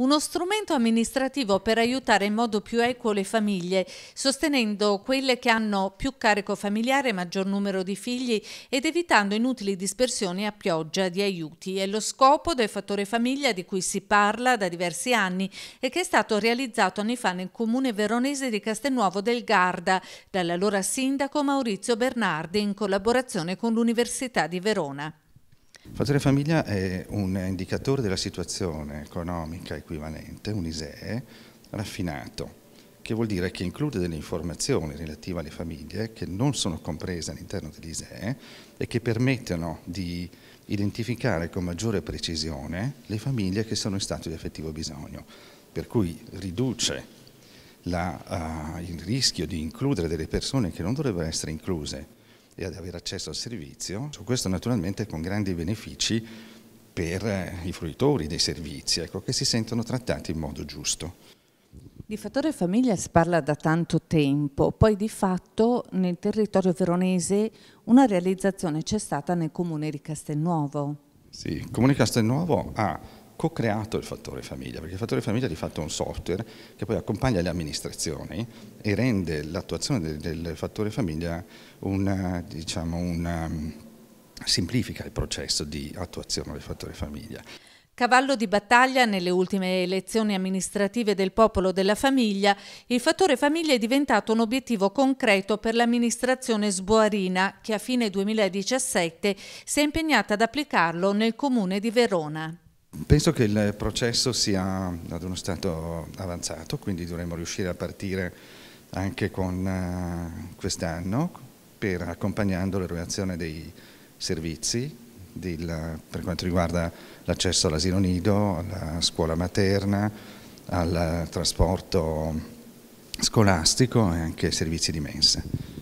uno strumento amministrativo per aiutare in modo più equo le famiglie, sostenendo quelle che hanno più carico familiare, maggior numero di figli ed evitando inutili dispersioni a pioggia di aiuti. È lo scopo del fattore famiglia di cui si parla da diversi anni e che è stato realizzato anni fa nel comune veronese di Castelnuovo del Garda dall'allora sindaco Maurizio Bernardi in collaborazione con l'Università di Verona. Fattore famiglia è un indicatore della situazione economica equivalente, un ISEE, raffinato, che vuol dire che include delle informazioni relative alle famiglie che non sono comprese all'interno dell'ISEE e che permettono di identificare con maggiore precisione le famiglie che sono in stato di effettivo bisogno, per cui riduce la, uh, il rischio di includere delle persone che non dovrebbero essere incluse e ad avere accesso al servizio, questo naturalmente con grandi benefici per eh, i fruitori dei servizi, ecco, che si sentono trattati in modo giusto. Di fattore famiglia si parla da tanto tempo, poi di fatto nel territorio veronese una realizzazione c'è stata nel comune di Castelnuovo. Sì, il comune di Castelnuovo ha co-creato il fattore famiglia, perché il fattore famiglia è di fatto un software che poi accompagna le amministrazioni e rende l'attuazione del, del, fattore famiglia una, diciamo, una, um, semplifica il processo di attuazione del fattore famiglia. Cavallo di battaglia nelle ultime elezioni amministrative del popolo della famiglia, il fattore famiglia è diventato un obiettivo concreto per l'amministrazione sboarina che a fine 2017 si è impegnata ad applicarlo nel comune di Verona. Penso che il processo sia ad uno stato avanzato, quindi dovremmo riuscire a partire anche con eh, quest'anno per accompagnando l'erogazione dei servizi del, per quanto riguarda l'accesso all'asilo nido, alla scuola materna, al trasporto scolastico e anche ai servizi di mensa.